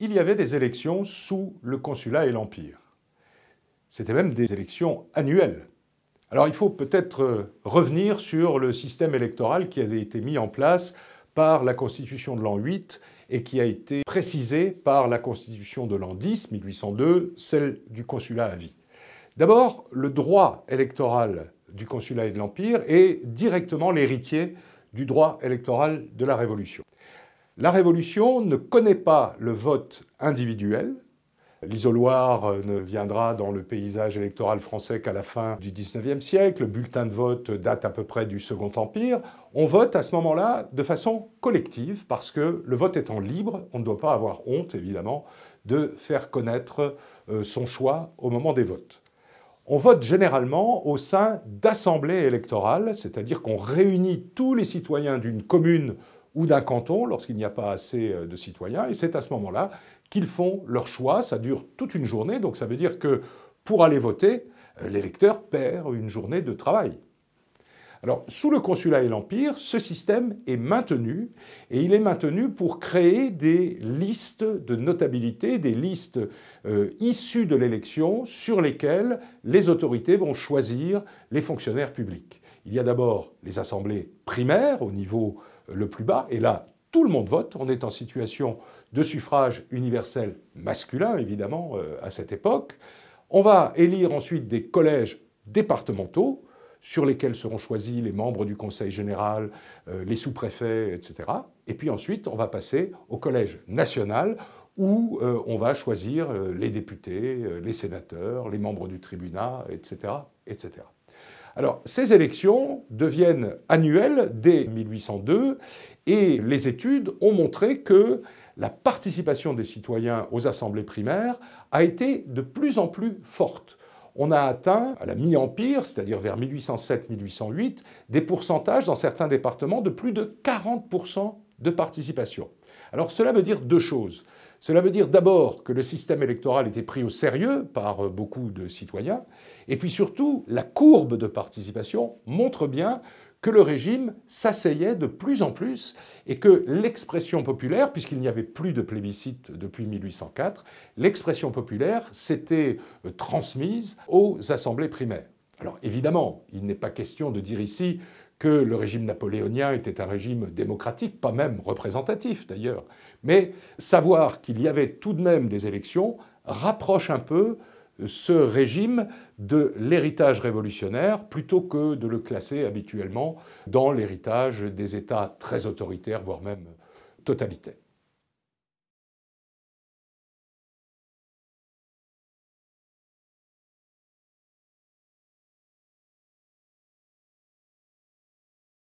il y avait des élections sous le Consulat et l'Empire. C'était même des élections annuelles. Alors il faut peut-être euh, revenir sur le système électoral qui avait été mis en place par la Constitution de l'an 8 et qui a été précisé par la Constitution de l'an 10, 1802, celle du Consulat à vie. D'abord, le droit électoral du Consulat et de l'Empire est directement l'héritier du droit électoral de la Révolution. La Révolution ne connaît pas le vote individuel. L'isoloir euh, ne viendra dans le paysage électoral français qu'à la fin du XIXe siècle. Le bulletin de vote date à peu près du Second Empire. On vote à ce moment-là de façon collective parce que le vote étant libre, on ne doit pas avoir honte, évidemment, de faire connaître euh, son choix au moment des votes. On vote généralement au sein d'assemblées électorales, c'est-à-dire qu'on réunit tous les citoyens d'une commune ou d'un canton lorsqu'il n'y a pas assez euh, de citoyens. Et c'est à ce moment-là qu'ils font leur choix. Ça dure toute une journée, donc ça veut dire que pour aller voter, euh, l'électeur perd une journée de travail. Alors, sous le consulat et l'empire, ce système est maintenu, et il est maintenu pour créer des listes de notabilité, des listes euh, issues de l'élection sur lesquelles les autorités vont choisir les fonctionnaires publics. Il y a d'abord les assemblées primaires au niveau euh, le plus bas, et là, tout le monde vote. On est en situation de suffrage universel masculin, évidemment, euh, à cette époque. On va élire ensuite des collèges départementaux sur lesquels seront choisis les membres du Conseil général, euh, les sous-préfets, etc. Et puis ensuite, on va passer au Collège national où euh, on va choisir euh, les députés, les sénateurs, les membres du tribunal, etc., etc. Alors, ces élections deviennent annuelles dès 1802 et les études ont montré que la participation des citoyens aux assemblées primaires a été de plus en plus forte on a atteint, à la mi-empire, c'est-à-dire vers 1807-1808, des pourcentages dans certains départements de plus de 40% de participation. Alors cela veut dire deux choses. Cela veut dire d'abord que le système électoral était pris au sérieux par euh, beaucoup de citoyens, et puis surtout, la courbe de participation montre bien que le régime s'asseyait de plus en plus et que l'expression populaire, puisqu'il n'y avait plus de plébiscite depuis 1804, l'expression populaire s'était euh, transmise aux assemblées primaires. Alors évidemment, il n'est pas question de dire ici que le régime napoléonien était un régime démocratique, pas même représentatif d'ailleurs, mais savoir qu'il y avait tout de même des élections rapproche un peu ce régime de l'héritage révolutionnaire plutôt que de le classer habituellement dans l'héritage des États très autoritaires, voire même totalitaires.